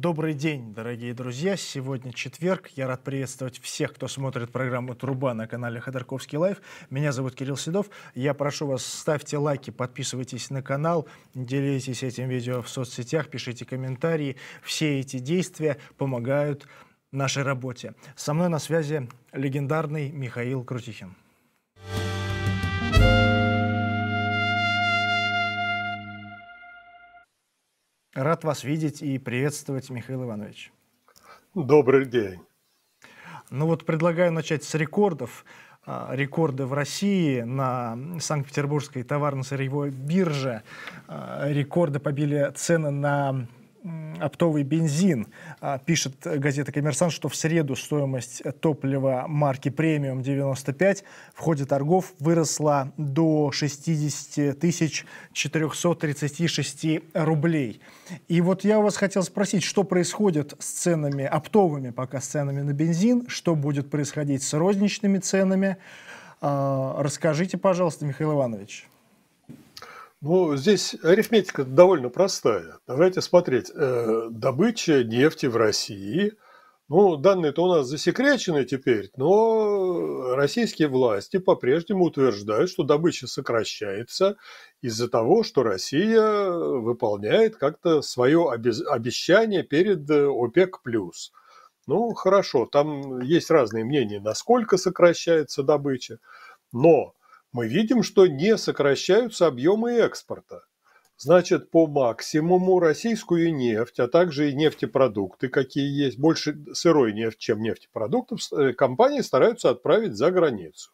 Добрый день, дорогие друзья. Сегодня четверг. Я рад приветствовать всех, кто смотрит программу «Труба» на канале «Ходорковский лайф». Меня зовут Кирилл Седов. Я прошу вас, ставьте лайки, подписывайтесь на канал, делитесь этим видео в соцсетях, пишите комментарии. Все эти действия помогают нашей работе. Со мной на связи легендарный Михаил Крутихин. Рад вас видеть и приветствовать, Михаил Иванович. Добрый день. Ну вот предлагаю начать с рекордов. А, рекорды в России на Санкт-Петербургской товарно-сырьевой бирже. А, рекорды побили цены на оптовый бензин. А, пишет газета «Коммерсант», что в среду стоимость топлива марки «Премиум 95» в ходе торгов выросла до 60 436 рублей. И вот я у вас хотел спросить, что происходит с ценами, оптовыми пока с ценами на бензин, что будет происходить с розничными ценами. А, расскажите, пожалуйста, Михаил Иванович. Ну, здесь арифметика довольно простая. Давайте смотреть. Э, добыча нефти в России. Ну, данные-то у нас засекречены теперь, но российские власти по-прежнему утверждают, что добыча сокращается из-за того, что Россия выполняет как-то свое обещание перед э, ОПЕК+. Ну, хорошо, там есть разные мнения, насколько сокращается добыча, но мы видим, что не сокращаются объемы экспорта. Значит, по максимуму российскую нефть, а также и нефтепродукты, какие есть, больше сырой нефть, чем нефтепродуктов, э, компании стараются отправить за границу.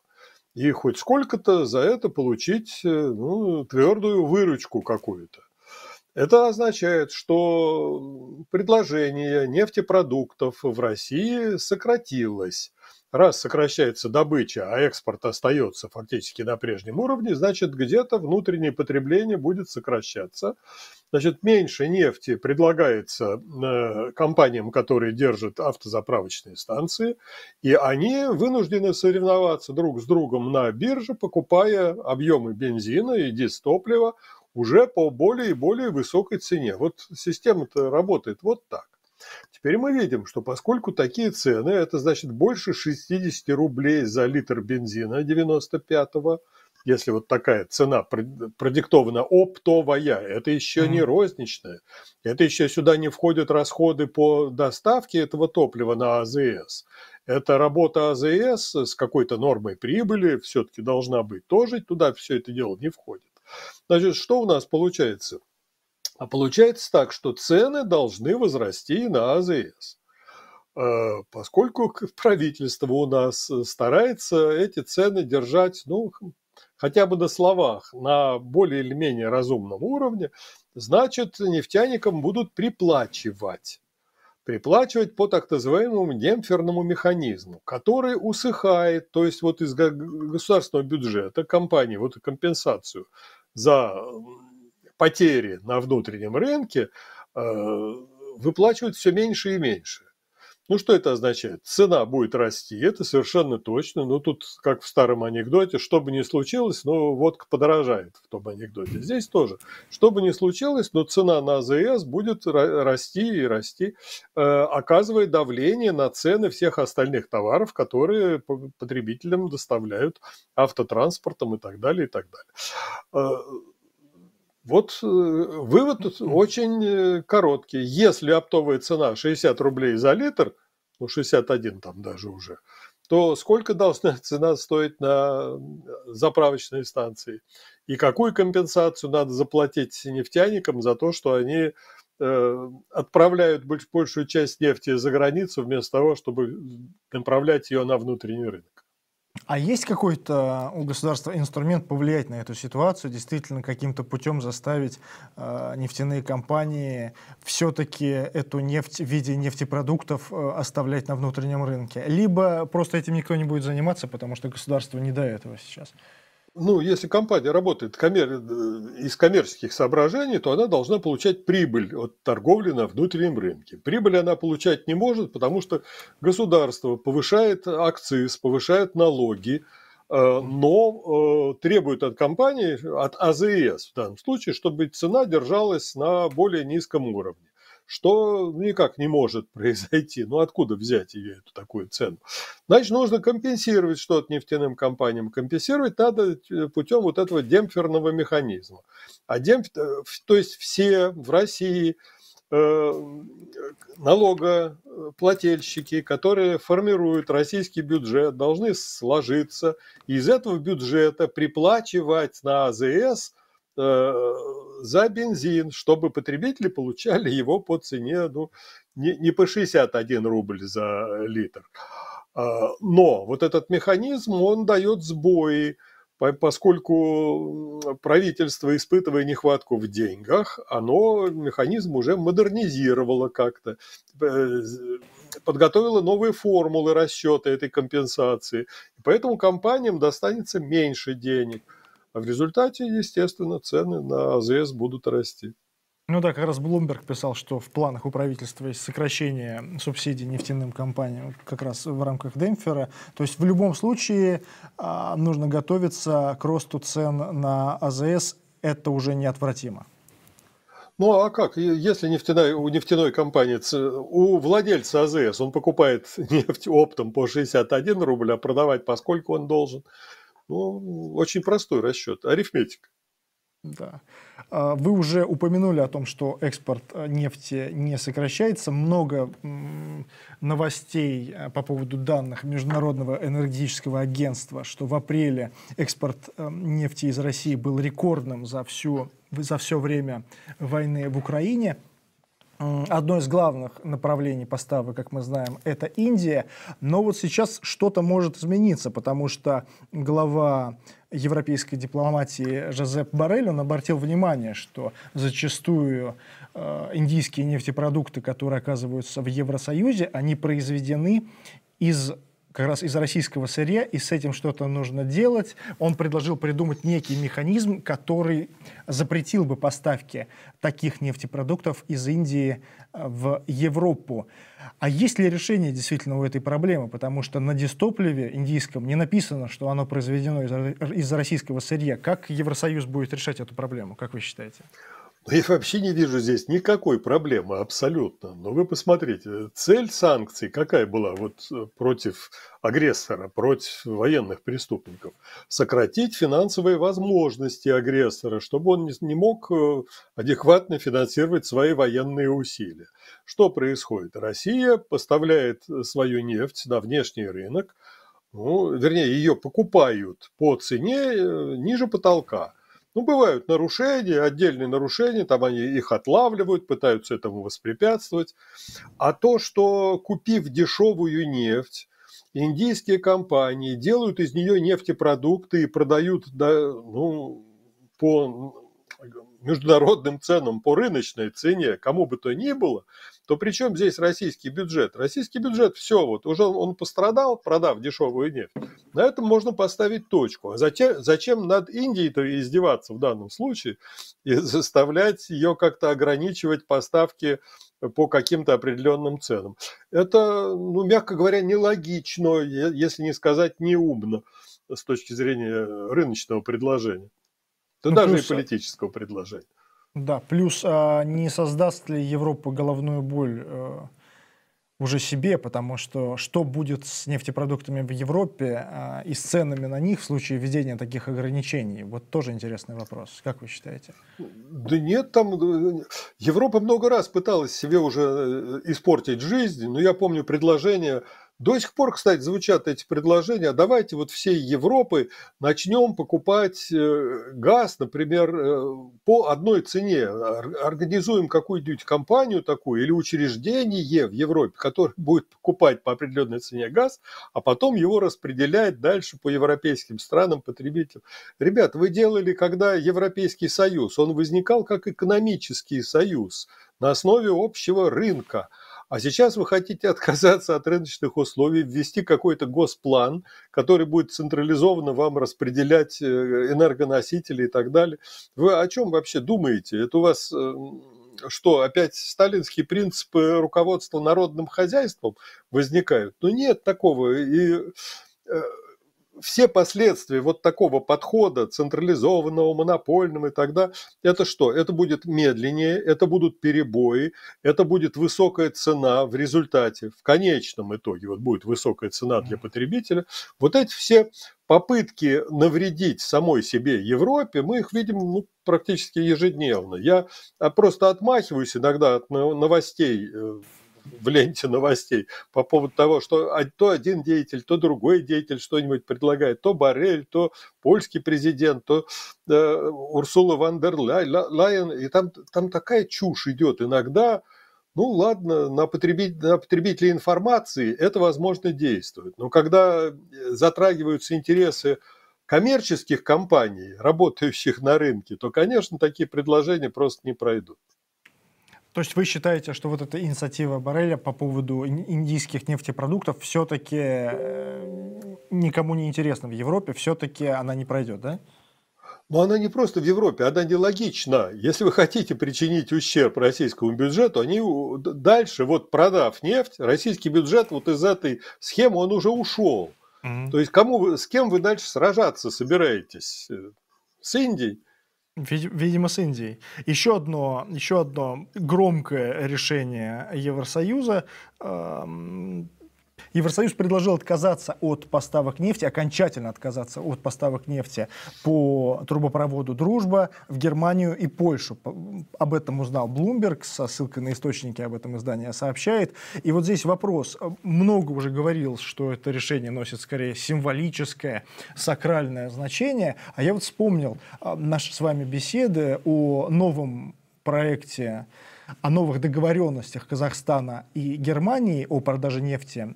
И хоть сколько-то за это получить э, ну, твердую выручку какую-то. Это означает, что предложение нефтепродуктов в России сократилось. Раз сокращается добыча, а экспорт остается фактически на прежнем уровне, значит, где-то внутреннее потребление будет сокращаться. Значит, меньше нефти предлагается э, компаниям, которые держат автозаправочные станции, и они вынуждены соревноваться друг с другом на бирже, покупая объемы бензина и дистоплива уже по более и более высокой цене. Вот система-то работает вот так. Теперь мы видим, что поскольку такие цены, это значит больше 60 рублей за литр бензина 95-го, если вот такая цена продиктована оптовая, это еще mm не розничная, это еще сюда не входят расходы по доставке этого топлива на АЗС. Это работа АЗС с какой-то нормой прибыли все-таки должна быть тоже, туда все это дело не входит. Значит, что у нас получается? А получается так, что цены должны возрасти на АЗС. А, поскольку правительство у нас э, старается эти цены держать, ну, хм, хотя бы на словах, на более или менее разумном уровне, значит, нефтяникам будут приплачивать. Приплачивать по так называемому демпферному механизму, который усыхает, то есть вот из государственного бюджета компании, вот компенсацию за потери на внутреннем рынке э, выплачивают все меньше и меньше. Ну, что это означает? Цена будет расти, это совершенно точно. Ну, тут, как в старом анекдоте, что бы ни случилось, но водка подорожает в том анекдоте. Здесь тоже. Что бы ни случилось, но цена на АЗС будет расти и расти, э, оказывая давление на цены всех остальных товаров, которые потребителям доставляют автотранспортом и так далее, и так далее. Э, вот э, вывод очень э, короткий. Если оптовая цена 60 рублей за литр, ну 61 там даже уже, то сколько должна цена стоить на э, заправочной станции? И какую компенсацию надо заплатить нефтяникам за то, что они отправляют большую часть нефти за границу вместо того, чтобы направлять ее на внутренний рынок? А есть какой-то а, у государства инструмент повлиять на эту ситуацию, действительно каким-то путем заставить э, нефтяные компании все-таки эту нефть в виде нефтепродуктов э, оставлять на внутреннем рынке? Либо просто этим никто не будет заниматься, потому что государство не до этого сейчас. Ну, если компания работает коммер... Э, из коммерческих соображений, то она должна получать прибыль от торговли на внутреннем рынке. Прибыль она получать не может, потому что государство повышает акциз, повышает налоги, э, но э, требует от компании, от АЗС в данном случае, чтобы цена держалась на более низком уровне что ну, никак не может произойти. Ну, откуда взять ее, эту такую цену? Значит, нужно компенсировать что-то нефтяным компаниям. Компенсировать надо э, путем вот этого демпферного механизма. А демп... Э, то есть все в России э, налогоплательщики, которые формируют российский бюджет, должны сложиться и из этого бюджета приплачивать на АЗС Э, за бензин, чтобы потребители получали его по цене ну, не, не по 61 рубль за литр. А, но вот этот механизм, он дает сбои, поскольку правительство, испытывая нехватку в деньгах, оно механизм уже модернизировало как-то, э, подготовило новые формулы расчета этой компенсации. Поэтому компаниям достанется меньше денег – а в результате, естественно, цены на АЗС будут расти. Ну да, как раз Блумберг писал, что в планах у правительства есть сокращение субсидий нефтяным компаниям как раз в рамках демпфера. То есть в любом случае а, нужно готовиться к росту цен на АЗС. Это уже неотвратимо. Ну а как, если нефтяная, у нефтяной компании, у владельца АЗС, он покупает нефть оптом по 61 рубль, а продавать по сколько он должен – ну, очень простой расчет, арифметика. Да. А, вы уже упомянули о том, что экспорт э, нефти не сокращается. Много новостей э, по поводу данных Международного энергетического агентства, что в апреле экспорт э, нефти из России был рекордным за, всю, за все время войны в Украине. Одно из главных направлений поставок, как мы знаем, это Индия. Но вот сейчас что-то может измениться, потому что глава европейской дипломатии Жозеп Барель, он обратил внимание, что зачастую э, индийские нефтепродукты, которые оказываются в Евросоюзе, они произведены из как раз из российского сырья, и с этим что-то нужно делать. Он предложил придумать некий механизм, который запретил бы поставки таких нефтепродуктов из Индии э, в Европу. А есть ли решение действительно у этой проблемы? Потому что на дистопливе индийском не написано, что оно произведено из, из российского сырья. Как Евросоюз будет решать эту проблему, как вы считаете? Но я вообще не вижу здесь никакой проблемы абсолютно. Но вы посмотрите, цель санкций какая была вот э, против агрессора, против военных преступников? Сократить финансовые возможности агрессора, чтобы он не мог э, адекватно финансировать свои военные усилия. Что происходит? Россия поставляет э, свою нефть на внешний рынок, ну, вернее, ее покупают по цене ниже потолка – ну, бывают нарушения, отдельные нарушения, там они их отлавливают, пытаются этому воспрепятствовать. А то, что купив дешевую нефть, индийские компании делают из нее нефтепродукты и продают да, ну, по международным ценам по рыночной цене, кому бы то ни было, то при чем здесь российский бюджет? Российский бюджет все, вот уже он пострадал, продав дешевую нефть. На этом можно поставить точку. А зачем, зачем над Индией-то издеваться в данном случае и заставлять ее как-то ограничивать поставки по каким-то определенным ценам. Это, ну, мягко говоря, нелогично, если не сказать неумно с точки зрения э, рыночного предложения. То ну, даже плюс... и э, политического предложения. Да, плюс а, не создаст ли Европа головную боль а, уже себе, потому что что будет с нефтепродуктами в Европе а, и с ценами на них в случае введения таких ограничений? Вот тоже интересный вопрос. Как вы считаете? Да нет, там э, Европа много раз пыталась себе уже испортить жизнь, но я помню предложение до сих пор, кстати, звучат эти предложения. А давайте вот всей Европы начнем покупать э, газ, например, э, по одной цене. Организуем какую-нибудь компанию такую или учреждение в Европе, которое будет покупать по определенной цене газ, а потом его распределяет дальше по европейским странам, потребителям. Ребят, вы делали, когда Европейский Союз, он возникал как экономический союз на основе общего рынка – а сейчас вы хотите отказаться от рыночных условий, ввести какой-то госплан, который будет централизованно вам распределять э, энергоносители и так далее. Вы о чем вообще думаете? Это у вас эм, что, опять сталинские принципы руководства народным хозяйством возникают? Ну нет такого. И э, все последствия вот такого подхода, централизованного, монопольного и так далее, это что? Это будет медленнее, это будут перебои, это будет высокая цена в результате, в конечном итоге, вот будет высокая цена для потребителя. Вот эти все попытки навредить самой себе Европе, мы их видим ну, практически ежедневно. Я а, просто отмахиваюсь иногда от новостей э, в ленте новостей по поводу того, что а, то один деятель, то другой деятель что-нибудь предлагает, то Барель, то польский президент, то э, Урсула ван дер Лайен, и там, там такая чушь идет иногда, ну ладно, на, потребитель, на потребителя информации это, возможно, действует. Но когда э, затрагиваются интересы коммерческих компаний, работающих на рынке, то, конечно, такие предложения просто не пройдут. То есть вы считаете, что вот эта инициатива Барреля по поводу индийских нефтепродуктов все-таки э, никому не интересна в Европе, все-таки она не пройдет, да? Но она не просто в Европе, она нелогична. Если вы хотите причинить ущерб российскому бюджету, они дальше, вот продав нефть, российский бюджет вот из этой схемы, он уже ушел. Угу. То есть кому, с кем вы дальше сражаться собираетесь? Э, с Индией? Видимо, с Индией. Еще одно, еще одно громкое решение Евросоюза э, Евросоюз предложил отказаться от поставок нефти, окончательно отказаться от поставок нефти по трубопроводу «Дружба» в Германию и Польшу. Об этом узнал Bloomberg, со ссылкой на источники об этом издание сообщает. И вот здесь вопрос. Много уже говорилось, что это решение носит скорее символическое, сакральное значение. А я вот вспомнил а, наши с вами беседы о новом проекте о новых договоренностях Казахстана и Германии о продаже нефти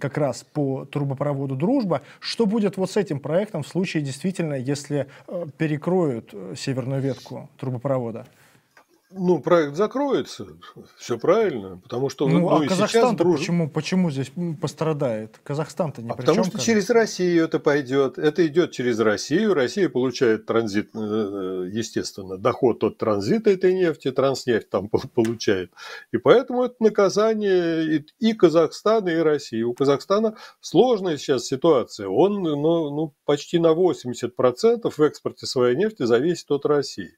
как раз по трубопроводу «Дружба». Что будет вот с этим проектом в случае действительно, если э, перекроют э, северную ветку трубопровода? ну, проект закроется, все правильно, потому что ну, ну а Казахстан друж... почему, почему здесь пострадает? Казахстан-то не а при Потому чем, что кажется. через Россию это пойдет, это идет через Россию, Россия получает транзит, э, естественно, доход от транзита этой нефти, транснефть там получает, и поэтому это наказание и Казахстана, и России. У Казахстана сложная сейчас ситуация, он ну, ну, почти на 80% в экспорте своей нефти зависит от России.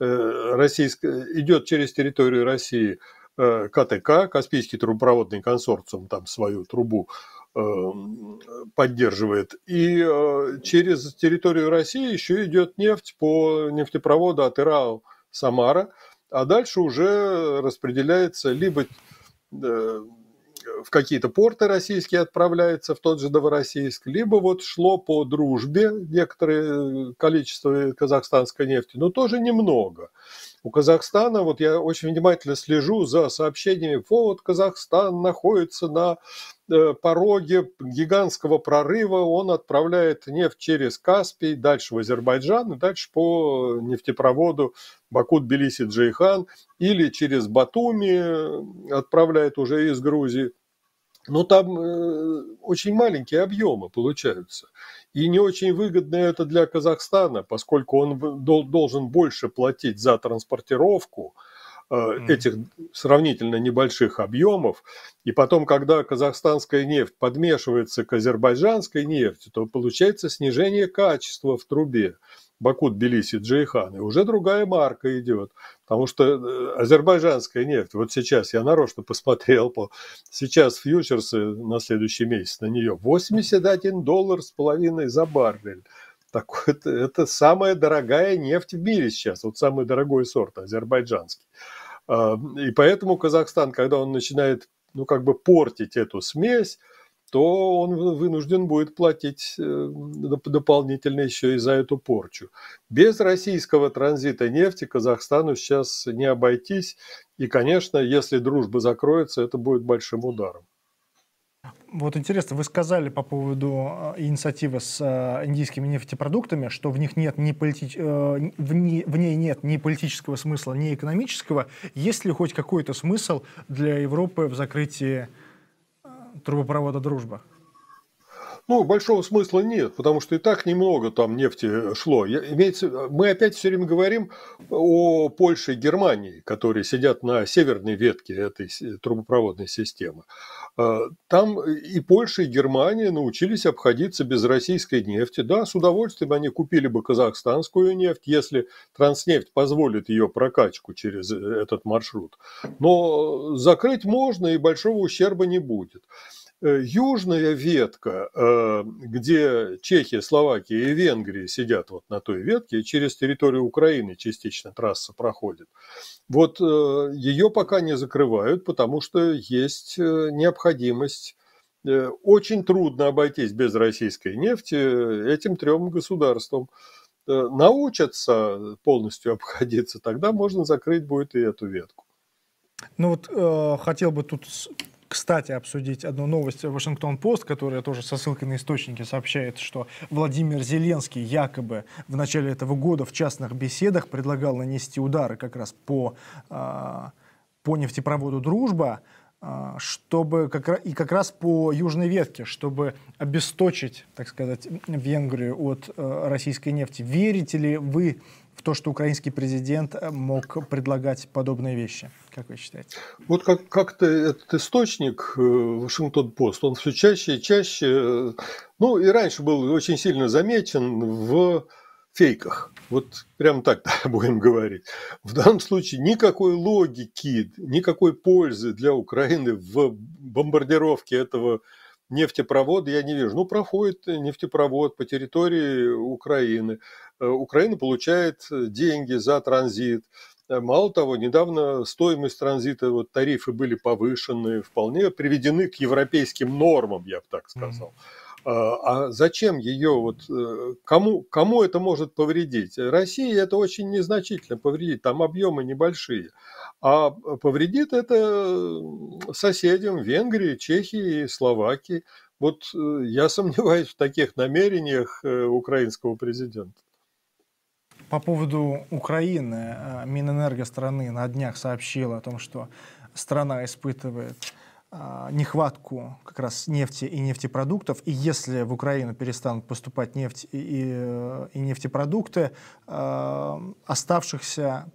Э, российская, идет через территорию России э, КТК, Каспийский трубопроводный консорциум, там свою трубу э, поддерживает. И через территорию России еще идет нефть по нефтепроводу от Ирал Самара, а дальше уже распределяется либо в какие-то порты российские отправляется, в тот же Новороссийск, либо вот шло по дружбе некоторое э, количество казахстанской нефти, но тоже немного. У Казахстана, вот я очень внимательно слежу за сообщениями, вот Казахстан находится на э, пороге гигантского прорыва, он отправляет нефть через Каспий, дальше в Азербайджан, и дальше по нефтепроводу баку белиси джейхан или через Батуми э, отправляет уже из Грузии но ну, там э, очень маленькие объемы получаются. И не очень выгодно это для Казахстана, поскольку он должен больше платить за транспортировку э, этих сравнительно небольших объемов. И потом, когда казахстанская нефть подмешивается к азербайджанской нефти, то получается снижение качества в трубе. Баку, Тбилиси, Джейхан, и уже другая марка идет, потому что э, азербайджанская нефть, вот сейчас я нарочно посмотрел, по, сейчас фьючерсы на следующий месяц на нее 81 доллар с половиной за баррель. Так, вот это самая дорогая нефть в мире сейчас, вот самый дорогой сорт азербайджанский. И поэтому Казахстан, когда он начинает ну, как бы портить эту смесь, то он вынужден будет платить э, дополнительно еще и за эту порчу. Без российского транзита нефти Казахстану сейчас не обойтись. И, конечно, если дружба закроется, это будет большим ударом. Вот интересно, вы сказали по поводу э, инициативы с э, индийскими нефтепродуктами, что в них нет ни политич... в, не... в ней нет ни политического смысла, ни экономического. Есть ли хоть какой-то смысл для Европы в закрытии трубопровода «Дружба». Ну, большого смысла нет, потому что и так немного там нефти э, шло. Имеется, э, мы опять все время говорим э, о Польше и Германии, которые сидят на северной ветке этой трубопроводной системы. Там и Польша, и Германия научились обходиться без российской нефти. Да, с удовольствием они купили бы казахстанскую нефть, если транснефть позволит ее прокачку через этот маршрут. Но закрыть можно, и большого ущерба не будет. Э, южная ветка, э, где Чехия, Словакия и Венгрия сидят вот на той ветке, через территорию Украины частично трасса проходит. Вот э, ее пока не закрывают, потому что есть необходимость очень трудно обойтись без российской нефти этим трем государствам. Научатся полностью обходиться, тогда можно закрыть будет и эту ветку. Ну вот э, хотел бы тут кстати, обсудить одну новость в Вашингтон-Пост, которая тоже со ссылкой на источники сообщает, что Владимир Зеленский якобы в начале этого года в частных беседах предлагал нанести удары как раз по, а, по нефтепроводу «Дружба», а, чтобы как раз, и как раз по южной ветке, чтобы обесточить, так сказать, Венгрию от э, российской нефти. Верите ли вы в то, что украинский президент э, мог предлагать подобные вещи? Как вы считаете? Вот как, как-то этот источник э, Вашингтон-Пост, он все чаще и чаще, э, ну и раньше был очень сильно замечен в фейках. Вот прям так да, будем говорить. В данном случае никакой логики, никакой пользы для Украины в бомбардировке этого нефтепровода я не вижу. Ну, проходит нефтепровод по территории Украины. Э, Украина получает э, деньги за транзит. Э, мало того, недавно стоимость транзита, вот тарифы были повышены, вполне приведены к европейским нормам, я бы так сказал. А зачем ее, вот, кому, кому это может повредить? России это очень незначительно повредит, там объемы небольшие а повредит это э, соседям Венгрии, Чехии, Словакии. Вот э, я сомневаюсь в таких намерениях э, украинского президента. По поводу Украины, Минэнерго страны на днях сообщила о том, что страна испытывает а, нехватку как раз нефти и нефтепродуктов. И если в Украину перестанут поступать нефть и, и, и нефтепродукты, оставшихся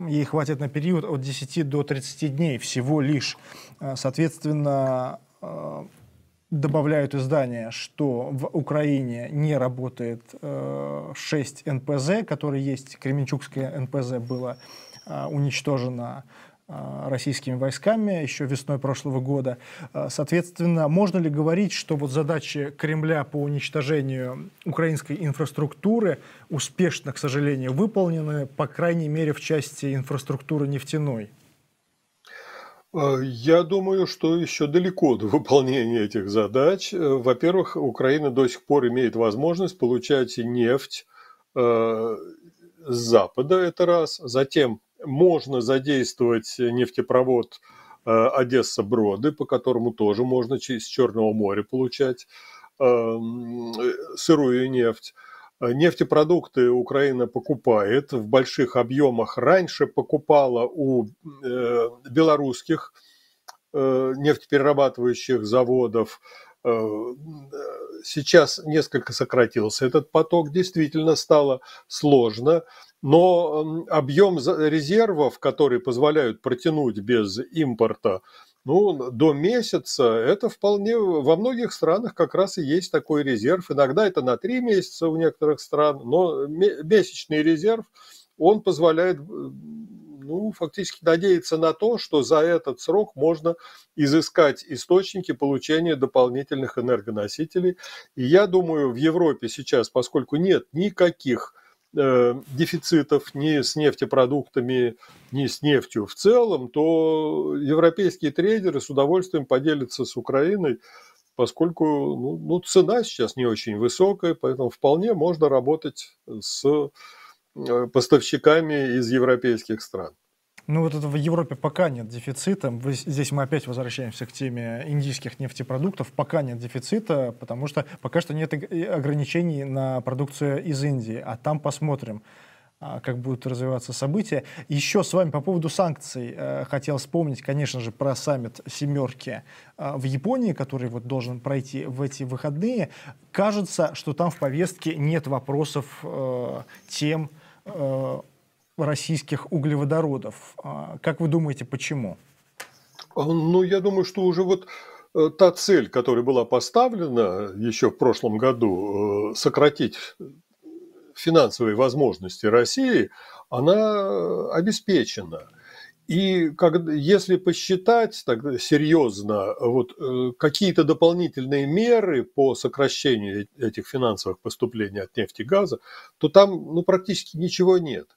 Ей хватит на период от 10 до 30 дней всего лишь. Э, соответственно, э, добавляют издания, что в Украине не работает 6 э, НПЗ, которые есть, Кременчугское НПЗ было уничтожено а, российскими войсками еще весной прошлого года. А, соответственно, можно ли говорить, что вот задачи Кремля по уничтожению украинской инфраструктуры успешно, к сожалению, выполнены, по крайней мере, в части инфраструктуры нефтяной? Э, я думаю, что еще далеко до выполнения этих задач. Э, во-первых, Украина до сих пор имеет возможность получать нефть э, с Запада, это раз. Затем можно задействовать нефтепровод э, Одесса-Броды, по которому тоже можно через Черного моря получать эм, э, сырую нефть. Э, нефтепродукты Украина покупает в больших объемах. Раньше покупала у белорусских нефтеперерабатывающих заводов Э, сейчас несколько сократился этот поток, действительно стало сложно, но объем резервов, которые позволяют протянуть без импорта, ну, до месяца это вполне во многих странах как раз и есть такой резерв. Иногда это на три месяца у некоторых стран, но месячный резерв, он позволяет ну, фактически надеется на то, что за этот срок можно изыскать источники получения дополнительных энергоносителей. И я думаю, в Европе сейчас, поскольку нет никаких э, дефицитов ни с нефтепродуктами, ни с нефтью в целом, то европейские трейдеры с удовольствием поделятся с Украиной, поскольку ну, ну, цена сейчас не очень высокая, поэтому вполне можно работать с Э, поставщиками из европейских стран. Ну вот это в Европе пока нет дефицита. Здесь мы опять возвращаемся к теме индийских нефтепродуктов. Пока нет дефицита, потому что пока что нет ограничений на продукцию из Индии. А там посмотрим а, как будут развиваться события. Еще с вами по поводу санкций э, хотел вспомнить, конечно же, про саммит «семерки» э, в Японии, который вот должен пройти в эти выходные. Кажется, что там в повестке нет вопросов тем, Э, российских углеводородов. А как вы думаете, почему? А, ну, я думаю, что уже вот э, та цель, которая была поставлена еще в прошлом году, э, сократить финансовые возможности России, она обеспечена. И как, если посчитать так серьезно, вот э, какие-то дополнительные меры по сокращению э, этих финансовых поступлений от нефти и газа, то там ну, практически ничего нет.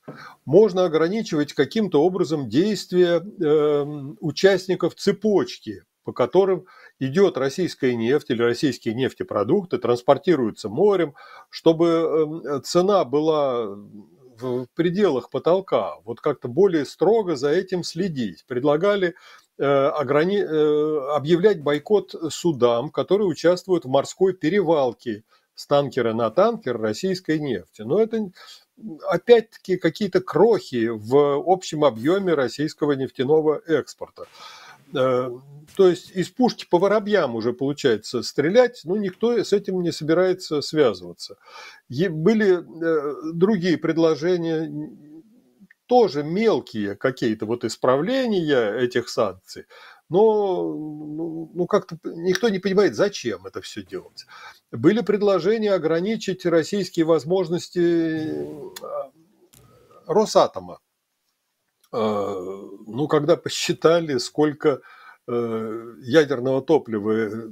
Можно ограничивать каким-то образом действия э, участников цепочки, по которым идет российская нефть или российские нефтепродукты, транспортируются морем, чтобы эм, цена была в пределах потолка, вот как-то более строго за этим следить. Предлагали э, ограни... Э, объявлять бойкот судам, которые участвуют в морской перевалке с танкера на танкер российской нефти. Но это опять-таки какие-то крохи в общем объеме российского нефтяного экспорта. Э, то есть из пушки по воробьям уже получается стрелять, но никто с этим не собирается связываться. были э, другие предложения, тоже мелкие какие-то вот исправления этих санкций, но ну, ну как-то никто не понимает, зачем это все делать. Были предложения ограничить российские возможности э, Росатома ну, когда посчитали, сколько э, ядерного топлива э,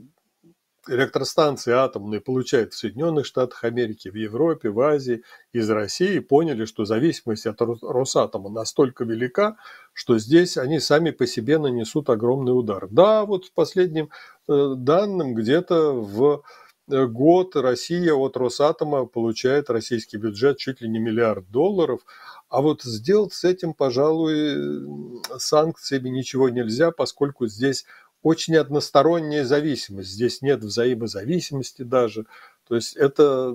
электростанции атомные получают в Соединенных Штатах Америки, в Европе, в Азии, из России, поняли, что зависимость от Росатома настолько велика, что здесь они сами по себе нанесут огромный удар. Да, вот в последнем э, данным где-то в год Россия от Росатома получает российский бюджет чуть ли не миллиард долларов, а вот сделать с этим, пожалуй, санкциями ничего нельзя, поскольку здесь очень односторонняя зависимость. Здесь нет взаимозависимости даже. То есть это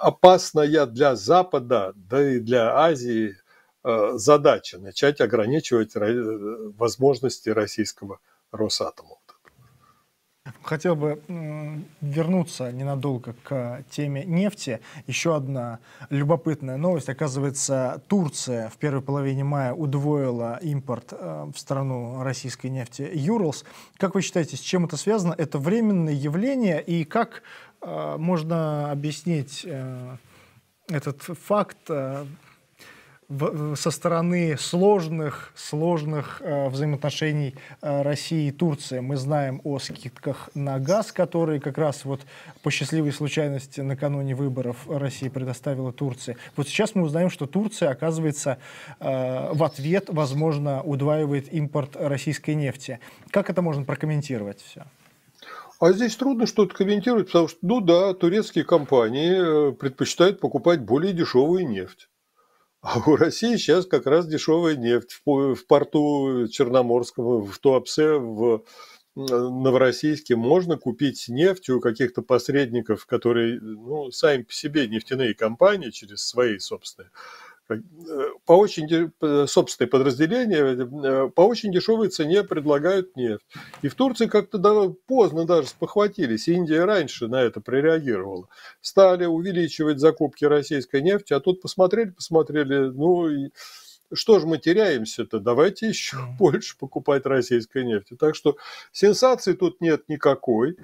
опасная для Запада, да и для Азии э, задача начать ограничивать э, возможности российского Росатома. Хотел бы вернуться ненадолго к теме нефти. Еще одна любопытная новость. Оказывается, Турция в первой половине мая удвоила импорт э, в страну российской нефти Юрлс. Как вы считаете, с чем это связано? Это временное явление и как э, можно объяснить э, этот факт со стороны сложных, сложных э, взаимоотношений э, России и Турции. Мы знаем о скидках на газ, которые как раз вот по счастливой случайности накануне выборов России предоставила Турции. Вот сейчас мы узнаем, что Турция, оказывается, э, в ответ, возможно, удваивает импорт российской нефти. Как это можно прокомментировать все? А здесь трудно что-то комментировать, потому что, ну да, турецкие компании э, предпочитают покупать более дешевую нефть. А у России сейчас как раз дешевая нефть в, порту Черноморском, в Туапсе, в Новороссийске можно купить нефть у каких-то посредников, которые ну, сами по себе нефтяные компании через свои собственные по очень, собственные подразделения э, по очень дешевой цене предлагают нефть. И в Турции как-то поздно даже спохватились, Индия раньше на это прореагировала. Стали увеличивать закупки российской нефти, а тут посмотрели, посмотрели, ну, и что же мы теряемся-то? Давайте еще больше покупать российской нефти. Так что сенсации тут нет никакой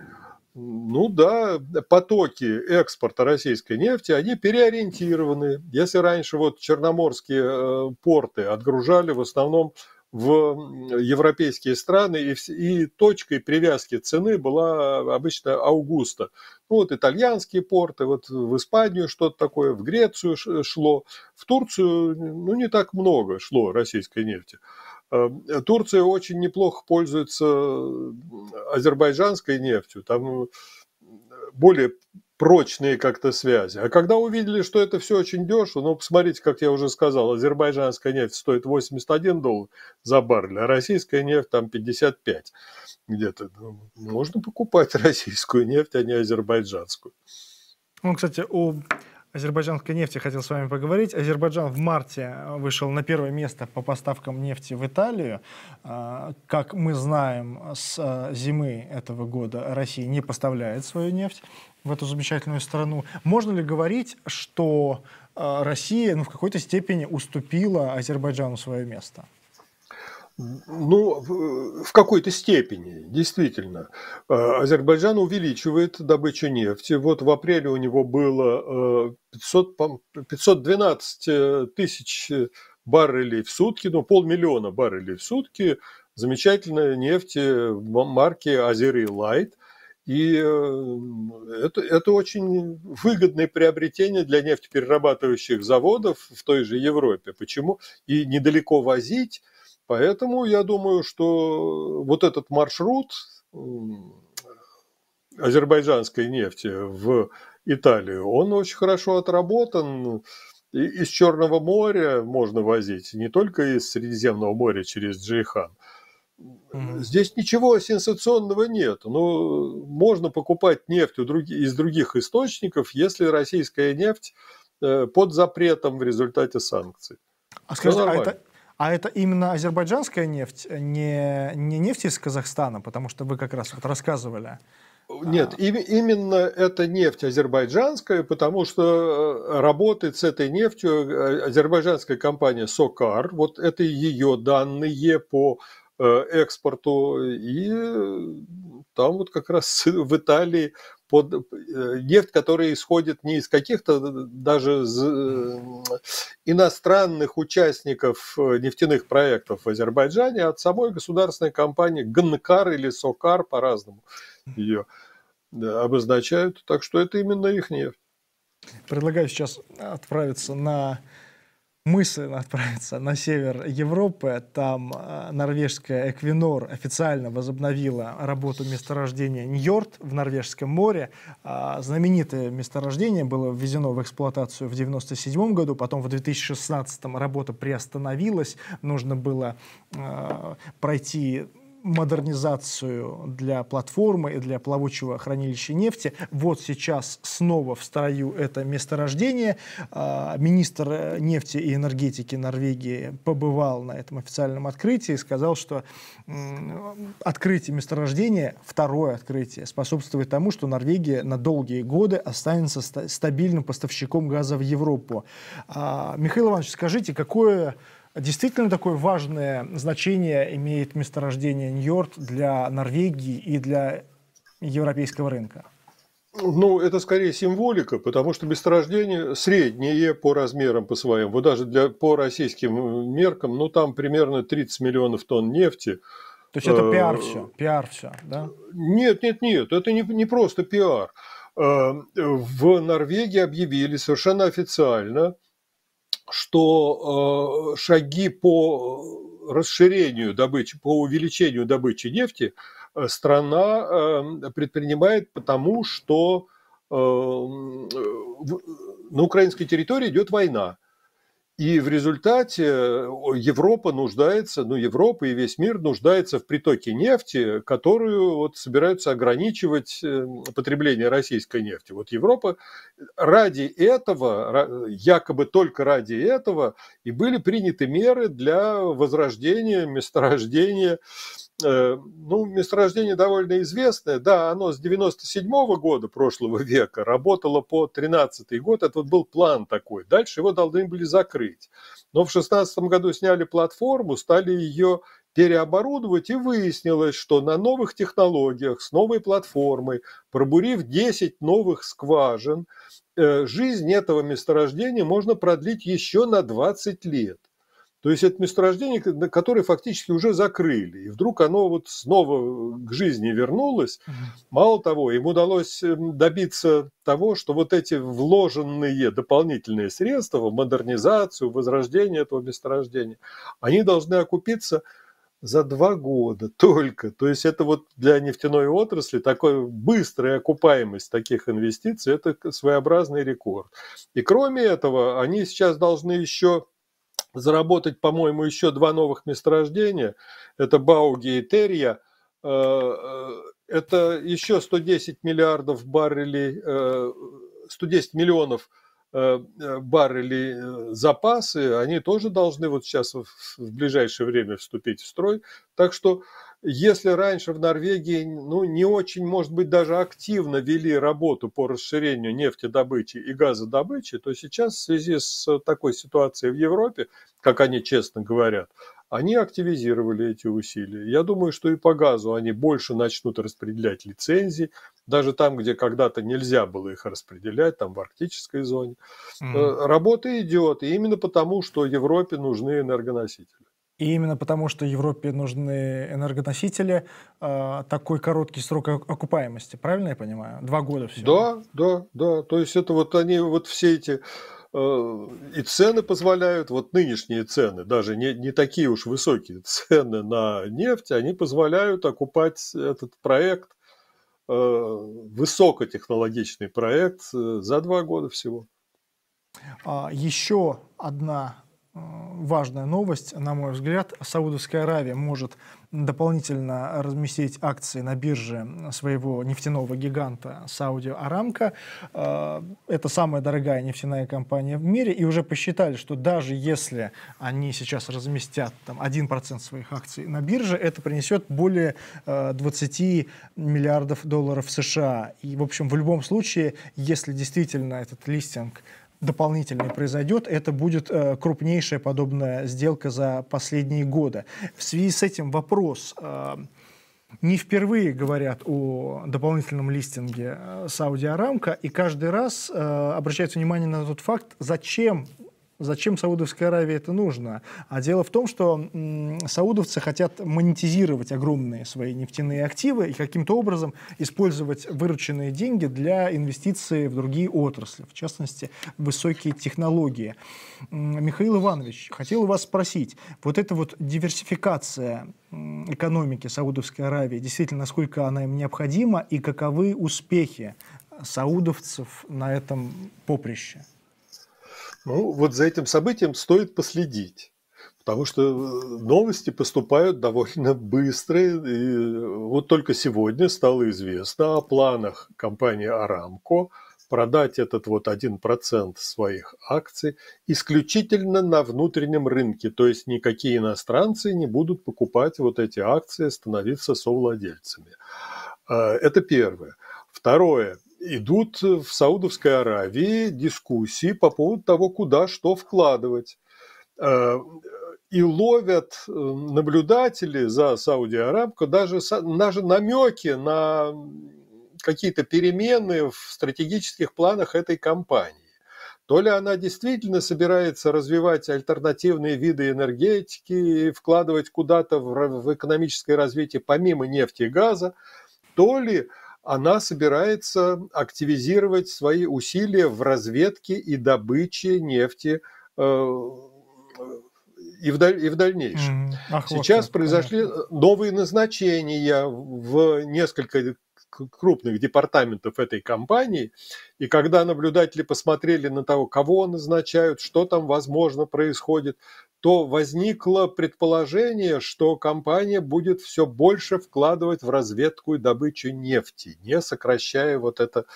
ну да, потоки экспорта российской нефти, они переориентированы. Если раньше вот черноморские э, порты отгружали в основном в европейские страны, и, и точкой привязки цены была обычно Аугуста. Ну, вот итальянские порты, вот в Испанию что-то такое, в Грецию шло, в Турцию, ну, не так много шло российской нефти. Эм, Турция очень неплохо пользуется азербайджанской нефтью, там э, более прочные как-то связи. А когда увидели, что это все очень дешево, ну, посмотрите, как я уже сказал, азербайджанская нефть стоит 81 доллар за баррель, а российская нефть там 55 где-то. Ну, можно покупать российскую нефть, а не азербайджанскую. Ну, кстати, у азербайджанской нефти хотел с вами поговорить. Азербайджан в марте э, вышел на первое место по поставкам нефти в Италию. А, как мы знаем, с э, зимы этого года Россия не поставляет свою нефть в эту замечательную страну. Можно ли говорить, что э, Россия ну, в какой-то степени уступила Азербайджану свое место? Ну, в какой-то степени, действительно. А, Азербайджан увеличивает добычу нефти. Вот в апреле у него было 500, э, 512 э, тысяч баррелей в сутки, ну, полмиллиона баррелей в сутки. Замечательная нефть э, марки Азери Лайт. И это, это очень выгодное приобретение для нефтеперерабатывающих заводов в той же Европе. Почему? И недалеко возить – Поэтому я думаю, что вот этот маршрут азербайджанской нефти в Италию, он очень хорошо отработан. И из Черного моря можно возить, не только из Средиземного моря через Джейхан. Здесь ничего сенсационного нет. Но можно покупать нефть из других источников, если российская нефть э, под запретом в результате санкций. А скажите, а это, а это именно азербайджанская нефть, э, не, не нефть из Казахстана, потому что вы как раз вот рассказывали. Нет, а. и, именно это нефть азербайджанская, потому что э, работает с этой нефтью э, азербайджанская компания Сокар. Вот это ее данные по экспорту. И там вот как раз в Италии под э, нефть, которая исходит не из каких-то э, даже э, иностранных участников нефтяных проектов в Азербайджане, а от самой государственной компании ГНКар или Сокар по-разному ее обозначают. Так что это именно их нефть. Предлагаю сейчас отправиться на мысль отправиться на север Европы. Там э, норвежская Эквинор официально возобновила работу месторождения Ньорд в Норвежском море. А, знаменитое месторождение было введено в эксплуатацию в 1997 году, потом в 2016 работа приостановилась, нужно было э, пройти модернизацию для платформы и для плавучего хранилища нефти. Вот сейчас снова в строю это месторождение. А, министр э, нефти и энергетики Норвегии побывал на этом официальном открытии и сказал, что открытие месторождения, второе открытие, способствует тому, что Норвегия на долгие годы останется стабильным поставщиком газа в Европу. А, Михаил Иванович, скажите, какое Действительно такое важное значение имеет месторождение Ньорд для Норвегии и для европейского рынка? Ну, это скорее символика, потому что месторождение среднее по размерам по своим. Вот даже для, по российским э, меркам, ну, там примерно 30 миллионов тонн нефти. То есть это э, пиар все, пиар все, да? Нет, нет, нет, это не, не просто пиар. Э, в Норвегии объявили совершенно официально – что э, шаги по расширению добычи, по увеличению добычи нефти э, страна э, предпринимает потому, что на украинской территории идет война. И в результате Европа нуждается, ну Европа и весь мир нуждается в притоке нефти, которую вот собираются ограничивать э, потребление российской нефти. Вот Европа э, ради этого, якобы только ради этого, и были приняты меры для возрождения, месторождения Э, ну, месторождение довольно известное. Да, оно с 97 -го года прошлого века работало по 13 год. Это вот был план такой. Дальше его должны были закрыть. Но в 16 году сняли платформу, стали ее переоборудовать, и выяснилось, что на новых технологиях, с новой платформой, пробурив 10 новых скважин, э, жизнь этого месторождения можно продлить еще на 20 лет. То есть это месторождение, которое фактически уже закрыли. И вдруг оно вот снова э, к жизни вернулось. Мало того, им удалось эм, добиться того, что вот эти вложенные дополнительные средства в модернизацию, возрождение этого месторождения, они должны окупиться за два года только. То есть это вот для нефтяной отрасли такая быстрая окупаемость таких инвестиций, это своеобразный рекорд. И кроме этого, они сейчас должны еще заработать, по-моему, еще два новых месторождения. Это Бауги и Терия. Э, э, это еще 110 миллиардов баррелей, 110 э, миллионов баррелей запасы, они тоже должны вот сейчас в ближайшее время вступить в строй. Так что если раньше в Норвегии ну, не очень, может быть, даже активно вели работу по расширению нефтедобычи и газодобычи, то сейчас в связи с такой ситуацией в Европе, как они честно говорят, они активизировали эти усилия. Я думаю, что и по газу они больше начнут распределять лицензии, даже там, где когда-то нельзя было их распределять, там в арктической зоне. mm Работа идет, и именно потому, что Европе нужны энергоносители. И именно потому, что Европе нужны энергоносители, э, такой короткий срок окупаемости, правильно я понимаю? Два года всего. Да, да, да. То есть это вот они, вот все эти э, и цены позволяют, вот нынешние цены, даже не, не такие уж высокие цены на нефть, они позволяют окупать этот проект, э, высокотехнологичный проект э, за два года всего. А, еще одна важная новость, на мой взгляд. Саудовская Аравия может дополнительно разместить акции на бирже своего нефтяного гиганта Саудио Арамко. Э, это самая дорогая нефтяная компания в мире. И уже посчитали, что даже если они сейчас разместят там, 1% своих акций на бирже, это принесет более 20 э, миллиардов долларов США. И, в общем, в любом случае, если действительно этот листинг дополнительный произойдет, это будет э, крупнейшая подобная сделка за последние годы. В связи с этим вопрос. Э, не впервые говорят о дополнительном листинге э, Сауди Aramco, и каждый раз э, обращается внимание на тот факт, зачем Зачем Саудовской Аравии это нужно? А дело в том, что саудовцы хотят монетизировать огромные свои нефтяные активы и каким-то образом использовать вырученные деньги для инвестиций в другие отрасли, в частности, высокие технологии. Михаил Иванович, хотел у вас спросить, вот эта вот диверсификация экономики Саудовской Аравии, действительно, насколько она им необходима и каковы успехи саудовцев на этом поприще? Ну, вот за этим событием стоит последить. Потому что э, новости поступают довольно быстро. И вот только сегодня стало известно о планах компании Арамко продать этот вот 1% своих акций исключительно на внутреннем рынке. То есть никакие иностранцы не будут покупать вот эти акции, становиться совладельцами. Э, это первое. Второе идут в Саудовской Аравии дискуссии по поводу того, куда что вкладывать. Э, и ловят э, наблюдатели за Саудиарабку даже, даже намеки на какие-то перемены в стратегических планах этой компании. То ли она действительно собирается развивать альтернативные виды энергетики и вкладывать куда-то в экономическое развитие помимо нефти и газа, то ли она собирается активизировать свои усилия в разведке и добыче нефти э, и в, даль, и в дальнейшем. Mm, ах, Сейчас произошли понятно. новые назначения в несколько крупных департаментов этой компании, и когда наблюдатели посмотрели на того, кого назначают, что там возможно происходит, то возникло предположение, что компания будет все больше вкладывать в разведку и добычу нефти, не сокращая вот это,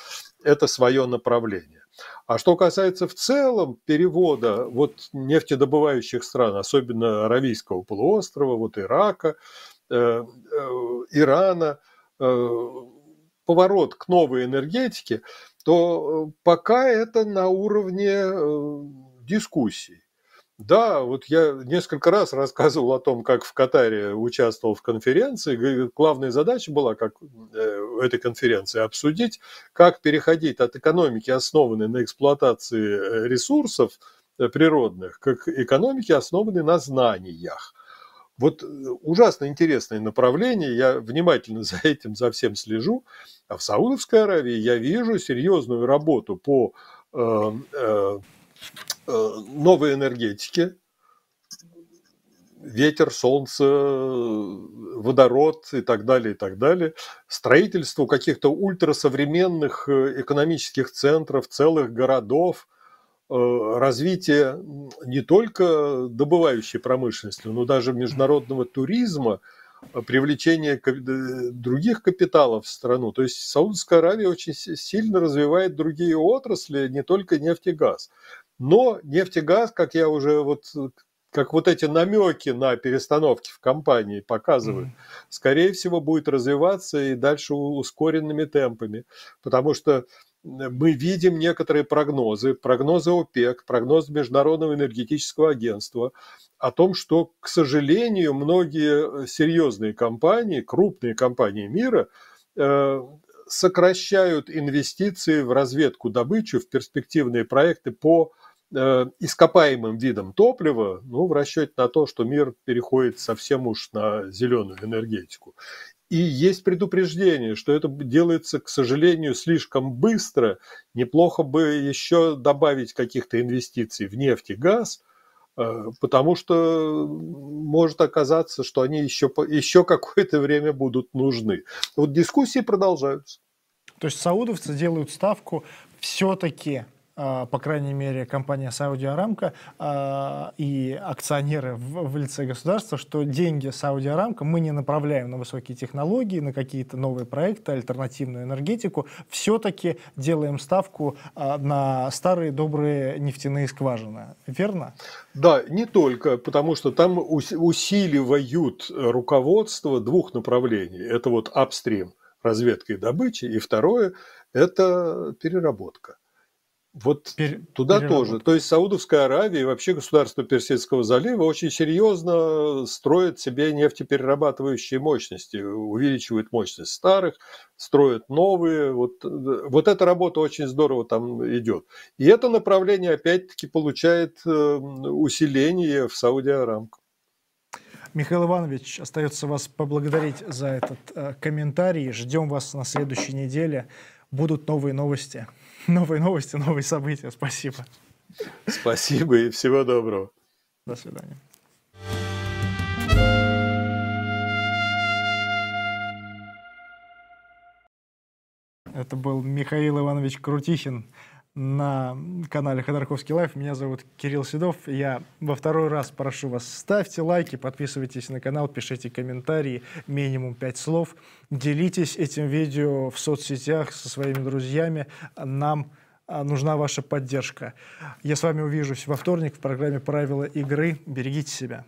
это свое направление. А что касается в целом перевода вот нефтедобывающих стран, особенно Аравийского полуострова, вот Ирака, э, э, Ирана, э, поворот к новой энергетике, то э, пока это на уровне э, дискуссий. Да, вот я несколько раз рассказывал о том, как в Катаре участвовал в конференции. Главная задача была как в э, этой конференции обсудить, как переходить от экономики, основанной на эксплуатации э, ресурсов э, природных, к экономике, основанной на знаниях. Вот ужасно интересное направление, я внимательно за этим, за всем слежу. А в Саудовской Аравии я вижу серьезную работу по эм, э, э, Э, новой энергетики, ветер, солнце, водород и так далее, и так далее, Строительство каких-то ультрасовременных э, экономических центров, целых городов, э, развитие не только добывающей промышленности, но даже международного туризма, привлечение других капиталов в страну. То есть Саудовская Аравия очень сильно развивает другие отрасли, не только нефть и газ. Но нефть и газ, как я уже вот как вот эти намеки на перестановки в компании показывают, mm-hmm. скорее всего, будет развиваться и дальше ускоренными темпами. Потому что э, мы видим некоторые прогнозы, прогнозы ОПЕК, прогнозы Международного энергетического агентства о том, что, к сожалению, многие э, серьезные компании, крупные компании мира э, сокращают инвестиции в разведку добычу, в перспективные проекты по Э, ископаемым видом топлива, ну, в расчете на то, что мир переходит совсем уж на зеленую энергетику. И есть предупреждение, что это делается, к сожалению, слишком быстро. Неплохо бы еще добавить каких-то инвестиций в нефть и газ, э, потому что может оказаться, что они еще, еще какое-то время будут нужны. Вот дискуссии продолжаются. То есть саудовцы делают ставку все-таки а, по крайней мере, компания Saudi Aramco а, и акционеры в, лице государства, что деньги Saudi Aramco мы не направляем на высокие технологии, на какие-то новые проекты, альтернативную энергетику, все-таки делаем ставку а, на старые добрые нефтяные скважины. Верно? Да, не только, потому что там усиливают руководство двух направлений. Это вот апстрим, разведка и добыча, и второе – это переработка. Вот Пер... туда тоже. То есть Саудовская Аравия и вообще государство Персидского залива очень серьезно строят себе нефтеперерабатывающие мощности, увеличивают мощность старых, строят новые. Вот, вот эта работа очень здорово там идет. И это направление опять-таки получает э, усиление в Сауди-Арамку. Михаил Иванович, остается вас поблагодарить за этот э, комментарий. Ждем вас на следующей неделе. Будут новые новости новые новости, новые события. Спасибо. Спасибо и всего доброго. До свидания. Это был Михаил Иванович Крутихин на канале Ходорковский Лайф. Меня зовут Кирилл Седов. Я во второй раз прошу вас, ставьте лайки, подписывайтесь на канал, пишите комментарии, минимум пять слов. Делитесь этим видео в соцсетях со своими друзьями. Нам а, нужна ваша поддержка. Я с вами увижусь во вторник в программе «Правила игры». Берегите себя.